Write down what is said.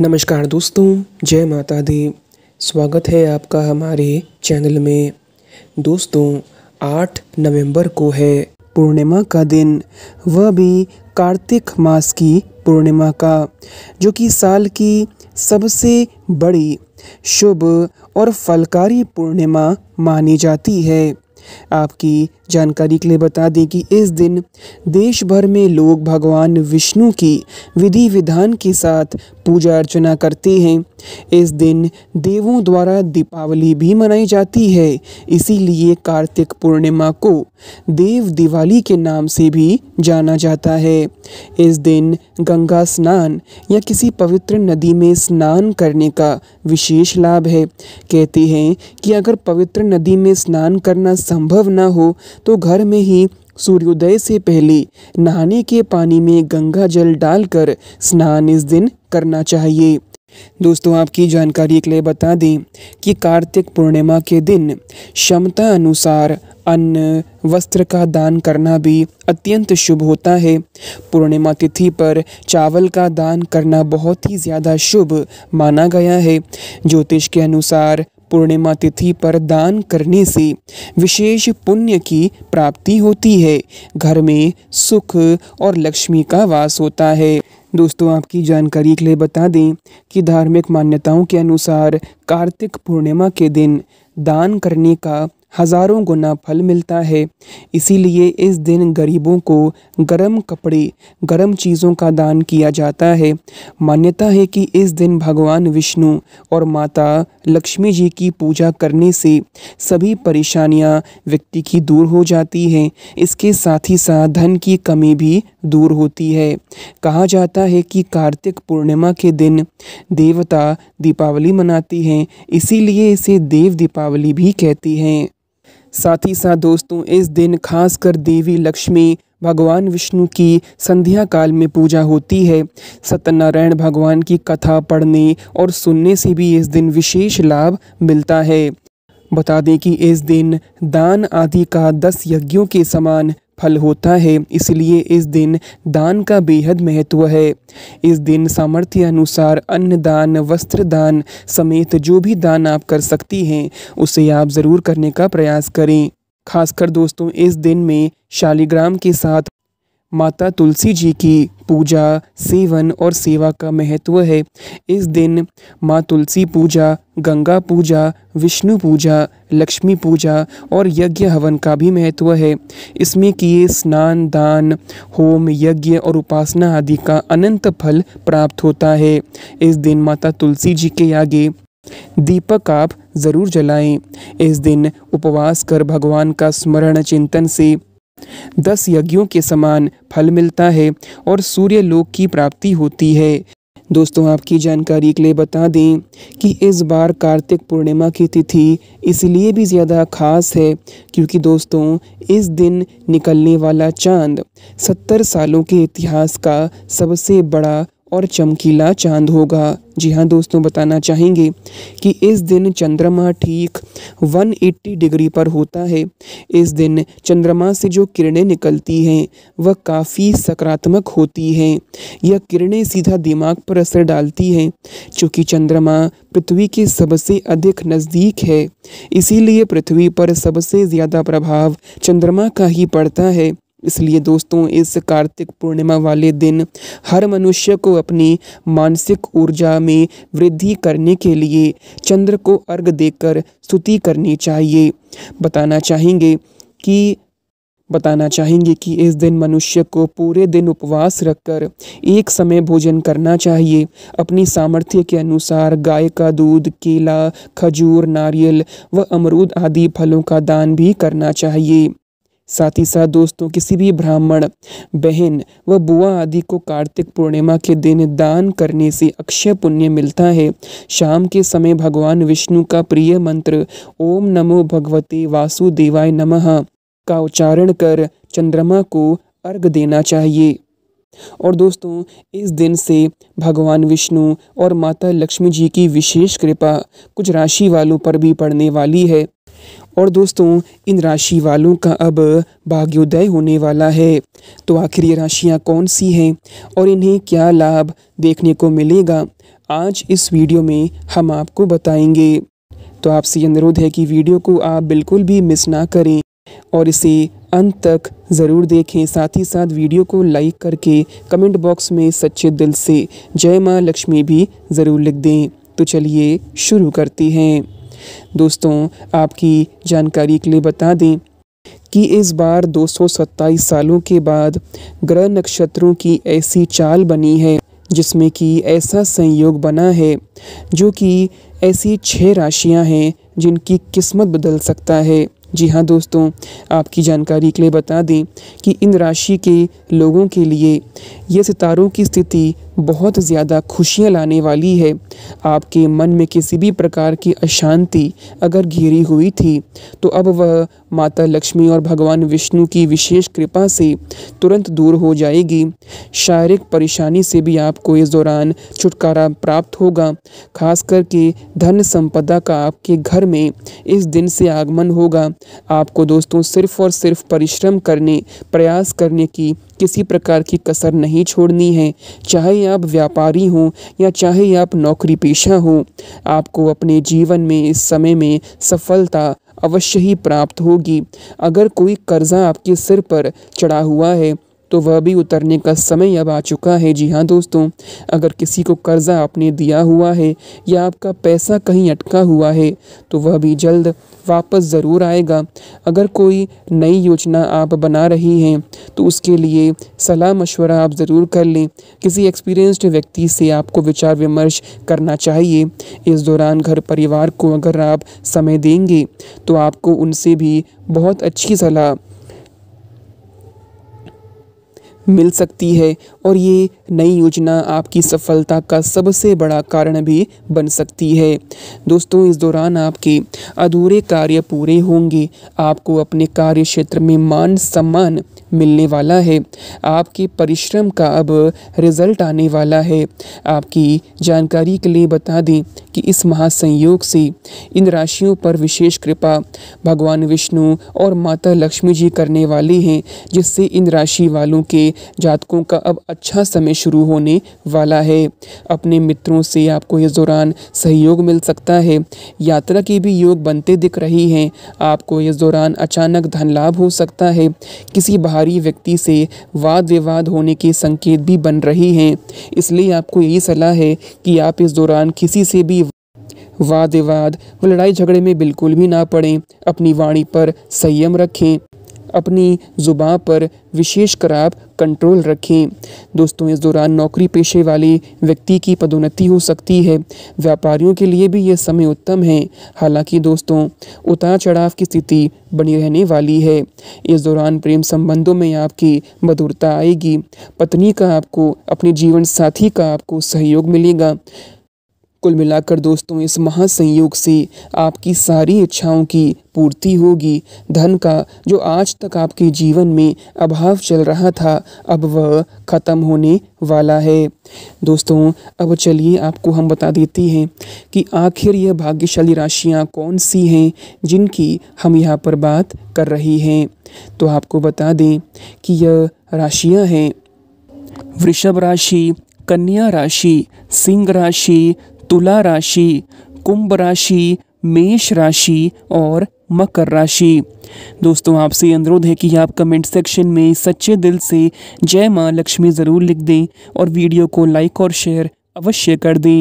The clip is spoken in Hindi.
नमस्कार दोस्तों जय माता दी स्वागत है आपका हमारे चैनल में दोस्तों 8 नवंबर को है पूर्णिमा का दिन वह भी कार्तिक मास की पूर्णिमा का जो कि साल की सबसे बड़ी शुभ और फलकारी पूर्णिमा मानी जाती है आपकी जानकारी के लिए बता दें कि इस दिन देश भर में लोग भगवान विष्णु की विधि विधान के साथ पूजा अर्चना करते हैं इस दिन देवों द्वारा दीपावली भी मनाई जाती है इसीलिए कार्तिक पूर्णिमा को देव दिवाली के नाम से भी जाना जाता है इस दिन गंगा स्नान या किसी पवित्र नदी में स्नान करने का विशेष लाभ है कहते हैं कि अगर पवित्र नदी में स्नान करना संभव ना हो तो घर में ही सूर्योदय से पहले नहाने के पानी में गंगा जल डालकर स्नान इस दिन करना चाहिए दोस्तों आपकी जानकारी के लिए बता दें कि कार्तिक पूर्णिमा के दिन क्षमता अनुसार अन्न वस्त्र का दान करना भी अत्यंत शुभ होता है पूर्णिमा तिथि पर चावल का दान करना बहुत ही ज़्यादा शुभ माना गया है ज्योतिष के अनुसार पूर्णिमा तिथि पर दान करने से विशेष पुण्य की प्राप्ति होती है घर में सुख और लक्ष्मी का वास होता है दोस्तों आपकी जानकारी के लिए बता दें कि धार्मिक मान्यताओं के अनुसार कार्तिक पूर्णिमा के दिन दान करने का हज़ारों गुना फल मिलता है इसीलिए इस दिन गरीबों को गर्म कपड़े गर्म चीज़ों का दान किया जाता है मान्यता है कि इस दिन भगवान विष्णु और माता लक्ष्मी जी की पूजा करने से सभी परेशानियां व्यक्ति की दूर हो जाती हैं इसके साथ ही साथ धन की कमी भी दूर होती है कहा जाता है कि कार्तिक पूर्णिमा के दिन देवता दीपावली मनाती हैं इसीलिए इसे देव दीपावली भी कहती हैं साथ ही साथ दोस्तों इस दिन खासकर देवी लक्ष्मी भगवान विष्णु की संध्या काल में पूजा होती है सत्यनारायण भगवान की कथा पढ़ने और सुनने से भी इस दिन विशेष लाभ मिलता है बता दें कि इस दिन दान आदि का दस यज्ञों के समान फल होता है इसलिए इस दिन दान का बेहद महत्व है इस दिन सामर्थ्य अनुसार अन्न दान वस्त्र दान समेत जो भी दान आप कर सकती हैं उसे आप ज़रूर करने का प्रयास करें खासकर दोस्तों इस दिन में शालिग्राम के साथ माता तुलसी जी की पूजा सेवन और सेवा का महत्व है इस दिन माँ तुलसी पूजा गंगा पूजा विष्णु पूजा लक्ष्मी पूजा और यज्ञ हवन का भी महत्व है इसमें किए स्नान दान होम यज्ञ और उपासना आदि का अनंत फल प्राप्त होता है इस दिन माता तुलसी जी के आगे दीपक आप ज़रूर जलाएं इस दिन उपवास कर भगवान का स्मरण चिंतन से दस यज्ञों के समान फल मिलता है और सूर्य लोक की प्राप्ति होती है दोस्तों आपकी जानकारी के लिए बता दें कि इस बार कार्तिक पूर्णिमा की तिथि इसलिए भी ज़्यादा खास है क्योंकि दोस्तों इस दिन निकलने वाला चांद सत्तर सालों के इतिहास का सबसे बड़ा और चमकीला चांद होगा जी हाँ दोस्तों बताना चाहेंगे कि इस दिन चंद्रमा ठीक 180 डिग्री पर होता है इस दिन चंद्रमा से जो किरणें निकलती हैं वह काफ़ी सकारात्मक होती हैं यह किरणें सीधा दिमाग पर असर डालती हैं चूँकि चंद्रमा पृथ्वी के सबसे अधिक नज़दीक है इसीलिए पृथ्वी पर सबसे ज़्यादा प्रभाव चंद्रमा का ही पड़ता है इसलिए दोस्तों इस कार्तिक पूर्णिमा वाले दिन हर मनुष्य को अपनी मानसिक ऊर्जा में वृद्धि करने के लिए चंद्र को अर्घ देकर स्तुति करनी चाहिए बताना चाहेंगे कि बताना चाहेंगे कि इस दिन मनुष्य को पूरे दिन उपवास रखकर एक समय भोजन करना चाहिए अपनी सामर्थ्य के अनुसार गाय का दूध केला खजूर नारियल व अमरूद आदि फलों का दान भी करना चाहिए साथ ही साथ दोस्तों किसी भी ब्राह्मण बहन व बुआ आदि को कार्तिक पूर्णिमा के दिन दान करने से अक्षय पुण्य मिलता है शाम के समय भगवान विष्णु का प्रिय मंत्र ओम नमो भगवते वासुदेवाय नमः का उच्चारण कर चंद्रमा को अर्घ देना चाहिए और दोस्तों इस दिन से भगवान विष्णु और माता लक्ष्मी जी की विशेष कृपा कुछ राशि वालों पर भी पड़ने वाली है और दोस्तों इन राशि वालों का अब भाग्योदय होने वाला है तो आखिर ये राशियाँ कौन सी हैं और इन्हें क्या लाभ देखने को मिलेगा आज इस वीडियो में हम आपको बताएंगे तो आपसे अनुरोध है कि वीडियो को आप बिल्कुल भी मिस ना करें और इसे अंत तक ज़रूर देखें साथ ही साथ वीडियो को लाइक करके कमेंट बॉक्स में सच्चे दिल से जय माँ लक्ष्मी भी ज़रूर लिख दें तो चलिए शुरू करती हैं दोस्तों आपकी जानकारी के लिए बता दें कि इस बार 227 सालों के बाद ग्रह नक्षत्रों की ऐसी चाल बनी है जिसमें कि ऐसा संयोग बना है जो कि ऐसी छः राशियां हैं जिनकी किस्मत बदल सकता है जी हाँ दोस्तों आपकी जानकारी के लिए बता दें कि इन राशि के लोगों के लिए यह सितारों की स्थिति बहुत ज़्यादा खुशियाँ लाने वाली है आपके मन में किसी भी प्रकार की अशांति अगर घेरी हुई थी तो अब वह माता लक्ष्मी और भगवान विष्णु की विशेष कृपा से तुरंत दूर हो जाएगी शारीरिक परेशानी से भी आपको इस दौरान छुटकारा प्राप्त होगा खास करके धन संपदा का आपके घर में इस दिन से आगमन होगा आपको दोस्तों सिर्फ और सिर्फ परिश्रम करने प्रयास करने की किसी प्रकार की कसर नहीं छोड़नी है चाहे आप व्यापारी हों या चाहे आप नौकरी पेशा हों आपको अपने जीवन में इस समय में सफलता अवश्य ही प्राप्त होगी अगर कोई कर्ज़ा आपके सिर पर चढ़ा हुआ है तो वह भी उतरने का समय अब आ चुका है जी हाँ दोस्तों अगर किसी को कर्ज़ा आपने दिया हुआ है या आपका पैसा कहीं अटका हुआ है तो वह भी जल्द वापस ज़रूर आएगा अगर कोई नई योजना आप बना रही हैं तो उसके लिए सलाह मशवरा आप ज़रूर कर लें किसी एक्सपीरियंस्ड व्यक्ति से आपको विचार विमर्श करना चाहिए इस दौरान घर परिवार को अगर आप समय देंगे तो आपको उनसे भी बहुत अच्छी सलाह मिल सकती है और ये नई योजना आपकी सफलता का सबसे बड़ा कारण भी बन सकती है दोस्तों इस दौरान आपके अधूरे कार्य पूरे होंगे आपको अपने कार्य क्षेत्र में मान सम्मान मिलने वाला है आपके परिश्रम का अब रिजल्ट आने वाला है आपकी जानकारी के लिए बता दें कि इस महासंयोग से इन राशियों पर विशेष कृपा भगवान विष्णु और माता लक्ष्मी जी करने वाले हैं जिससे इन राशि वालों के जातकों का अब अच्छा समय शुरू होने वाला है अपने मित्रों से आपको इस दौरान सहयोग मिल सकता है यात्रा की भी योग बनते दिख रही हैं आपको इस दौरान अचानक धन लाभ हो सकता है किसी बाहरी व्यक्ति से वाद विवाद होने के संकेत भी बन रहे हैं इसलिए आपको यही सलाह है कि आप इस दौरान किसी से भी वाद विवाद व लड़ाई झगड़े में बिल्कुल भी ना पड़ें अपनी वाणी पर संयम रखें अपनी जुबान पर विशेष आप कंट्रोल रखें दोस्तों इस दौरान नौकरी पेशे वाले व्यक्ति की पदोन्नति हो सकती है व्यापारियों के लिए भी यह समय उत्तम है हालांकि दोस्तों उतार चढ़ाव की स्थिति बनी रहने वाली है इस दौरान प्रेम संबंधों में आपकी मधुरता आएगी पत्नी का आपको अपने जीवन साथी का आपको सहयोग मिलेगा कुल मिलाकर दोस्तों इस महासंयोग से आपकी सारी इच्छाओं की पूर्ति होगी धन का जो आज तक आपके जीवन में अभाव चल रहा था अब वह ख़त्म होने वाला है दोस्तों अब चलिए आपको हम बता देते हैं कि आखिर यह भाग्यशाली राशियाँ कौन सी हैं जिनकी हम यहाँ पर बात कर रहे हैं तो आपको बता दें कि यह राशियाँ हैं वृषभ राशि कन्या राशि सिंह राशि तुला राशि कुंभ राशि मेष राशि और मकर राशि दोस्तों आपसे अनुरोध है कि आप कमेंट सेक्शन में सच्चे दिल से जय माँ लक्ष्मी ज़रूर लिख दें और वीडियो को लाइक और शेयर अवश्य कर दें